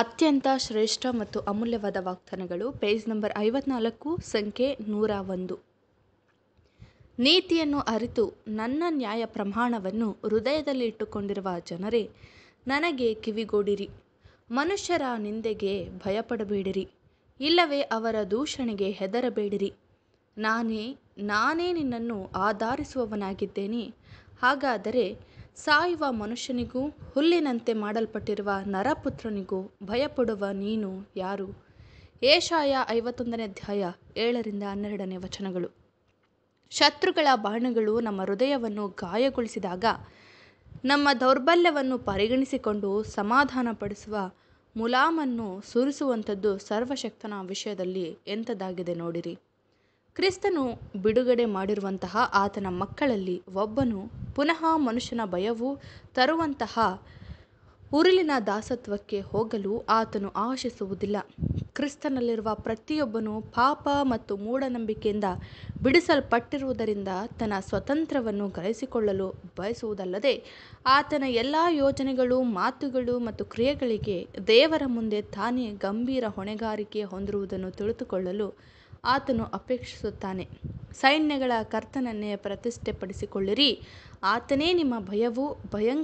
ಅತ್ಯಂತ ಶ್ರೇಷ್ಠ ಮತ್ತು ಅಮೂಲ್ಯವಾದ ವಾಗ್ದಾನಗಳು ಪೇಜ್ ನಂಬರ್ ಐವತ್ನಾಲ್ಕು ಸಂಖ್ಯೆ ನೂರ ಒಂದು ನೀತಿಯನ್ನು ಅರಿತು ನನ್ನ ನ್ಯಾಯ ಪ್ರಮಾಣವನ್ನು ಹೃದಯದಲ್ಲಿ ಇಟ್ಟುಕೊಂಡಿರುವ ಜನರೇ ನನಗೆ ಕಿವಿಗೊಡಿರಿ ಮನುಷ್ಯರ ನಿಂದೆಗೆ ಭಯಪಡಬೇಡಿರಿ ಇಲ್ಲವೇ ಅವರ ದೂಷಣೆಗೆ ಹೆದರಬೇಡಿರಿ ನಾನೇ ನಾನೇ ನಿನ್ನನ್ನು ಆಧರಿಸುವವನಾಗಿದ್ದೇನೆ ಹಾಗಾದರೆ ಸಾಯುವ ಮನುಷ್ಯನಿಗೂ ಹುಲ್ಲಿನಂತೆ ಮಾಡಲ್ಪಟ್ಟಿರುವ ನರಪುತ್ರನಿಗೂ ಭಯಪಡುವ ನೀನು ಯಾರು ಏಷಾಯ ಐವತ್ತೊಂದನೇ ಅಧ್ಯಾಯ ಏಳರಿಂದ ಹನ್ನೆರಡನೇ ವಚನಗಳು ಶತ್ರುಗಳ ಬಾಣಗಳು ನಮ್ಮ ಹೃದಯವನ್ನು ಗಾಯಗೊಳಿಸಿದಾಗ ನಮ್ಮ ದೌರ್ಬಲ್ಯವನ್ನು ಪರಿಗಣಿಸಿಕೊಂಡು ಸಮಾಧಾನಪಡಿಸುವ ಮುಲಾಮನ್ನು ಸುರಿಸುವಂಥದ್ದು ಸರ್ವಶಕ್ತನ ವಿಷಯದಲ್ಲಿ ಎಂಥದ್ದಾಗಿದೆ ನೋಡಿರಿ ಕ್ರಿಸ್ತನು ಬಿಡುಗಡೆ ಮಾಡಿರುವಂತಹ ಆತನ ಮಕ್ಕಳಲ್ಲಿ ಒಬ್ಬನು ಪುನಃ ಮನುಷ್ಯನ ಭಯವು ತರುವಂತಹ ಉರುಲಿನ ದಾಸತ್ವಕ್ಕೆ ಹೋಗಲು ಆತನು ಆಶಿಸುವುದಿಲ್ಲ ಕ್ರಿಸ್ತನಲ್ಲಿರುವ ಪ್ರತಿಯೊಬ್ಬನು ಪಾಪ ಮತ್ತು ಮೂಢನಂಬಿಕೆಯಿಂದ ಬಿಡಿಸಲ್ಪಟ್ಟಿರುವುದರಿಂದ ತನ್ನ ಸ್ವತಂತ್ರವನ್ನು ಗಳಿಸಿಕೊಳ್ಳಲು ಬಯಸುವುದಲ್ಲದೆ ಆತನ ಎಲ್ಲ ಯೋಜನೆಗಳು ಮಾತುಗಳು ಮತ್ತು ಕ್ರಿಯೆಗಳಿಗೆ ದೇವರ ಮುಂದೆ ತಾನೇ ಗಂಭೀರ ಹೊಣೆಗಾರಿಕೆ ಹೊಂದಿರುವುದನ್ನು ತಿಳಿದುಕೊಳ್ಳಲು ಆತನು ಅಪೇಕ್ಷಿಸುತ್ತಾನೆ ಸೈನ್ಯಗಳ ಕರ್ತನನ್ನೇ ಪ್ರತಿಷ್ಠೆಪಡಿಸಿಕೊಳ್ಳಿರಿ ಆತನೇ ನಿಮ್ಮ ಭಯವೂ ಭಯಂಕರ